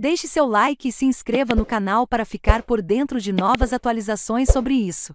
Deixe seu like e se inscreva no canal para ficar por dentro de novas atualizações sobre isso.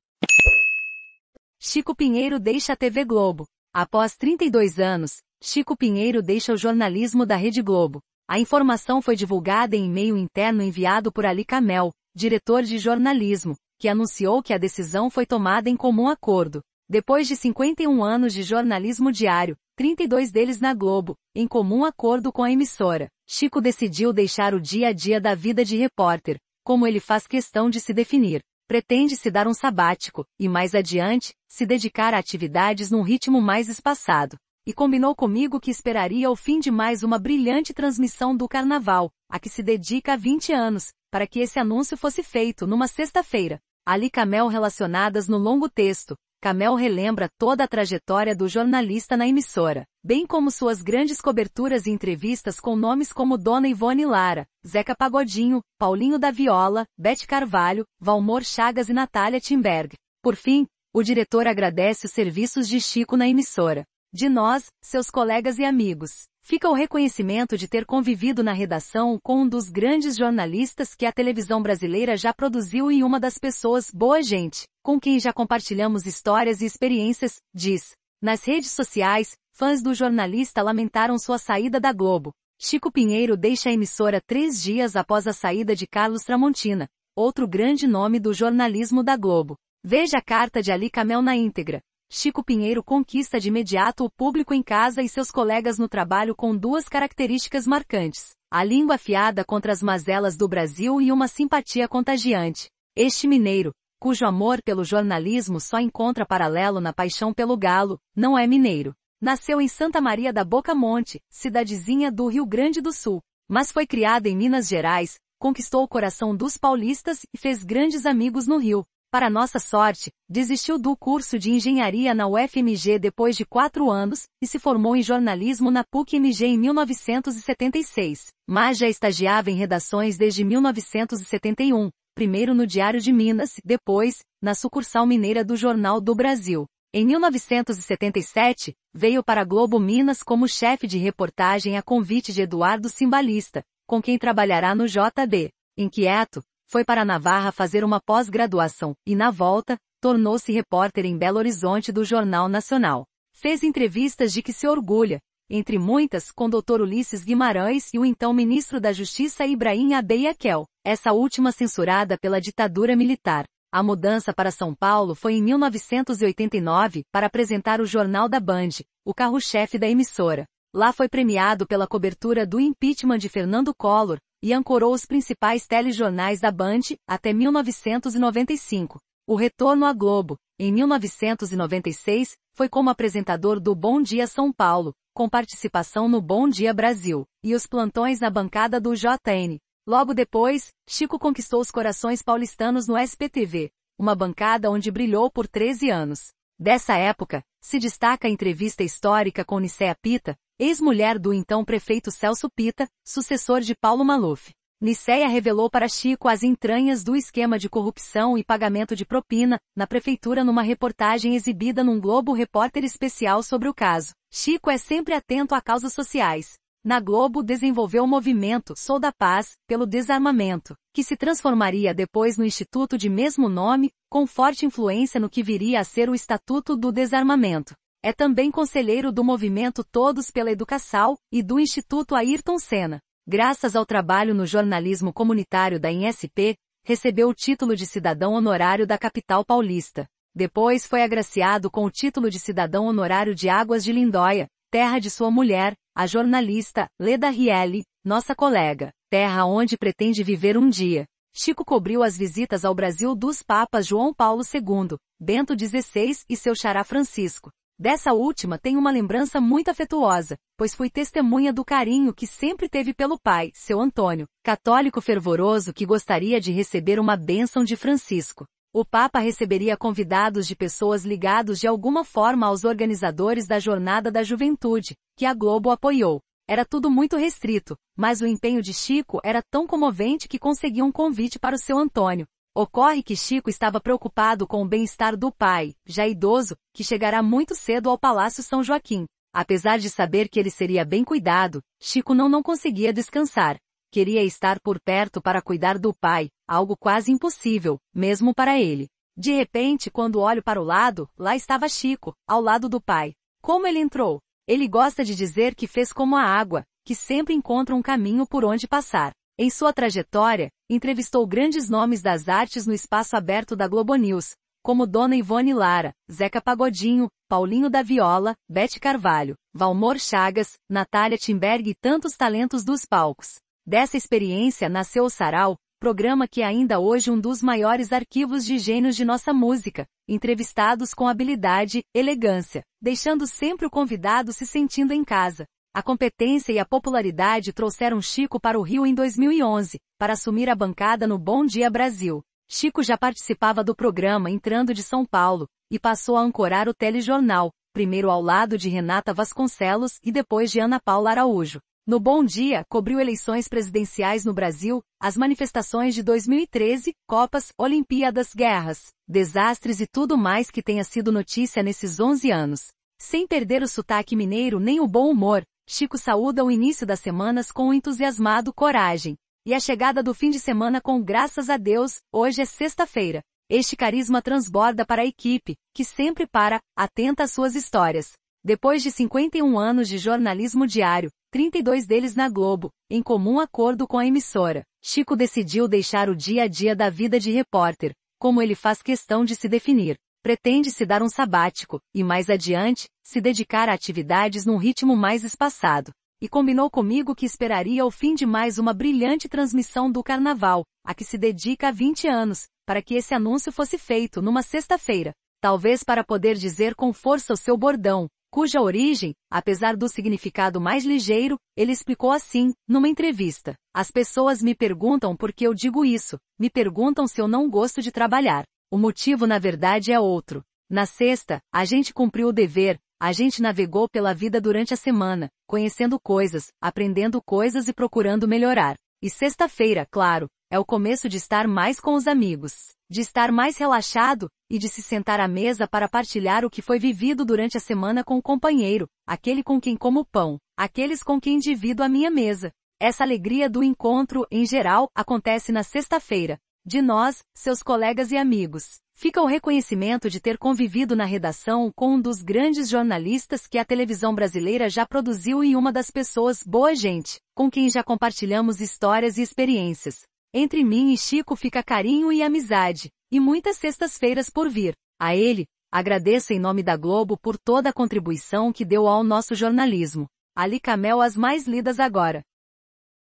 Chico Pinheiro deixa a TV Globo. Após 32 anos, Chico Pinheiro deixa o jornalismo da Rede Globo. A informação foi divulgada em e-mail interno enviado por Ali Camel, diretor de jornalismo, que anunciou que a decisão foi tomada em comum acordo. Depois de 51 anos de jornalismo diário, 32 deles na Globo, em comum acordo com a emissora, Chico decidiu deixar o dia a dia da vida de repórter, como ele faz questão de se definir. Pretende se dar um sabático, e mais adiante, se dedicar a atividades num ritmo mais espaçado. E combinou comigo que esperaria o fim de mais uma brilhante transmissão do carnaval, a que se dedica há 20 anos, para que esse anúncio fosse feito numa sexta-feira. Ali Camel relacionadas no longo texto, Camel relembra toda a trajetória do jornalista na emissora, bem como suas grandes coberturas e entrevistas com nomes como Dona Ivone Lara, Zeca Pagodinho, Paulinho da Viola, Bete Carvalho, Valmor Chagas e Natália Timberg. Por fim, o diretor agradece os serviços de Chico na emissora. De nós, seus colegas e amigos fica o reconhecimento de ter convivido na redação com um dos grandes jornalistas que a televisão brasileira já produziu e uma das pessoas boa gente, com quem já compartilhamos histórias e experiências, diz. Nas redes sociais, fãs do jornalista lamentaram sua saída da Globo. Chico Pinheiro deixa a emissora três dias após a saída de Carlos Tramontina, outro grande nome do jornalismo da Globo. Veja a carta de Ali Camel na íntegra. Chico Pinheiro conquista de imediato o público em casa e seus colegas no trabalho com duas características marcantes: a língua afiada contra as mazelas do Brasil e uma simpatia contagiante. Este mineiro, cujo amor pelo jornalismo só encontra paralelo na paixão pelo galo, não é mineiro. Nasceu em Santa Maria da Boca Monte, cidadezinha do Rio Grande do Sul, mas foi criado em Minas Gerais, conquistou o coração dos paulistas e fez grandes amigos no Rio. Para nossa sorte, desistiu do curso de engenharia na UFMG depois de quatro anos e se formou em jornalismo na PUC-MG em 1976, mas já estagiava em redações desde 1971, primeiro no Diário de Minas, depois, na sucursal mineira do Jornal do Brasil. Em 1977, veio para a Globo Minas como chefe de reportagem a convite de Eduardo Simbalista, com quem trabalhará no JD. Inquieto, foi para Navarra fazer uma pós-graduação, e na volta, tornou-se repórter em Belo Horizonte do Jornal Nacional. Fez entrevistas de que se orgulha, entre muitas com Dr. Ulisses Guimarães e o então ministro da Justiça Ibrahim Abeyakel, essa última censurada pela ditadura militar. A mudança para São Paulo foi em 1989 para apresentar o Jornal da Band, o carro-chefe da emissora. Lá foi premiado pela cobertura do impeachment de Fernando Collor, e ancorou os principais telejornais da Band, até 1995. O retorno à Globo, em 1996, foi como apresentador do Bom Dia São Paulo, com participação no Bom Dia Brasil, e os plantões na bancada do JN. Logo depois, Chico conquistou os corações paulistanos no SPTV, uma bancada onde brilhou por 13 anos. Dessa época, se destaca a entrevista histórica com Nicea Pita, ex-mulher do então prefeito Celso Pita, sucessor de Paulo Maluf. Nicéia revelou para Chico as entranhas do esquema de corrupção e pagamento de propina, na prefeitura numa reportagem exibida num Globo Repórter especial sobre o caso. Chico é sempre atento a causas sociais. Na Globo desenvolveu o movimento Sou da Paz, pelo desarmamento, que se transformaria depois no instituto de mesmo nome, com forte influência no que viria a ser o Estatuto do Desarmamento. É também conselheiro do movimento Todos pela Educação e do Instituto Ayrton Senna. Graças ao trabalho no jornalismo comunitário da INSP, recebeu o título de cidadão honorário da capital paulista. Depois foi agraciado com o título de cidadão honorário de Águas de Lindóia, terra de sua mulher, a jornalista Leda Riele, nossa colega, terra onde pretende viver um dia. Chico cobriu as visitas ao Brasil dos papas João Paulo II, Bento XVI e seu xará Francisco. Dessa última tenho uma lembrança muito afetuosa, pois fui testemunha do carinho que sempre teve pelo pai, seu Antônio, católico fervoroso que gostaria de receber uma bênção de Francisco. O Papa receberia convidados de pessoas ligados de alguma forma aos organizadores da Jornada da Juventude, que a Globo apoiou. Era tudo muito restrito, mas o empenho de Chico era tão comovente que conseguiu um convite para o seu Antônio, Ocorre que Chico estava preocupado com o bem-estar do pai, já idoso, que chegará muito cedo ao Palácio São Joaquim. Apesar de saber que ele seria bem cuidado, Chico não não conseguia descansar. Queria estar por perto para cuidar do pai, algo quase impossível, mesmo para ele. De repente, quando olho para o lado, lá estava Chico, ao lado do pai. Como ele entrou? Ele gosta de dizer que fez como a água, que sempre encontra um caminho por onde passar. Em sua trajetória, entrevistou grandes nomes das artes no espaço aberto da Globo News, como Dona Ivone Lara, Zeca Pagodinho, Paulinho da Viola, Bete Carvalho, Valmor Chagas, Natália Timberg e tantos talentos dos palcos. Dessa experiência nasceu o Sarau, programa que é ainda hoje um dos maiores arquivos de gênios de nossa música, entrevistados com habilidade, elegância, deixando sempre o convidado se sentindo em casa. A competência e a popularidade trouxeram Chico para o Rio em 2011, para assumir a bancada no Bom Dia Brasil. Chico já participava do programa entrando de São Paulo, e passou a ancorar o telejornal, primeiro ao lado de Renata Vasconcelos e depois de Ana Paula Araújo. No Bom Dia, cobriu eleições presidenciais no Brasil, as manifestações de 2013, Copas, Olimpíadas, guerras, desastres e tudo mais que tenha sido notícia nesses 11 anos. Sem perder o sotaque mineiro nem o bom humor, Chico saúda o início das semanas com entusiasmado coragem. E a chegada do fim de semana com graças a Deus, hoje é sexta-feira. Este carisma transborda para a equipe, que sempre para, atenta às suas histórias. Depois de 51 anos de jornalismo diário, 32 deles na Globo, em comum acordo com a emissora, Chico decidiu deixar o dia a dia da vida de repórter, como ele faz questão de se definir pretende se dar um sabático e mais adiante se dedicar a atividades num ritmo mais espaçado. E combinou comigo que esperaria o fim de mais uma brilhante transmissão do carnaval, a que se dedica há 20 anos, para que esse anúncio fosse feito numa sexta-feira, talvez para poder dizer com força o seu bordão, cuja origem, apesar do significado mais ligeiro, ele explicou assim, numa entrevista. As pessoas me perguntam por que eu digo isso, me perguntam se eu não gosto de trabalhar. O motivo na verdade é outro. Na sexta, a gente cumpriu o dever, a gente navegou pela vida durante a semana, conhecendo coisas, aprendendo coisas e procurando melhorar. E sexta-feira, claro, é o começo de estar mais com os amigos, de estar mais relaxado e de se sentar à mesa para partilhar o que foi vivido durante a semana com o companheiro, aquele com quem como pão, aqueles com quem divido a minha mesa. Essa alegria do encontro, em geral, acontece na sexta-feira, de nós, seus colegas e amigos, fica o reconhecimento de ter convivido na redação com um dos grandes jornalistas que a televisão brasileira já produziu e uma das pessoas boa gente, com quem já compartilhamos histórias e experiências. Entre mim e Chico fica carinho e amizade, e muitas sextas-feiras por vir. A ele, agradeço em nome da Globo por toda a contribuição que deu ao nosso jornalismo. Ali Camel as mais lidas agora.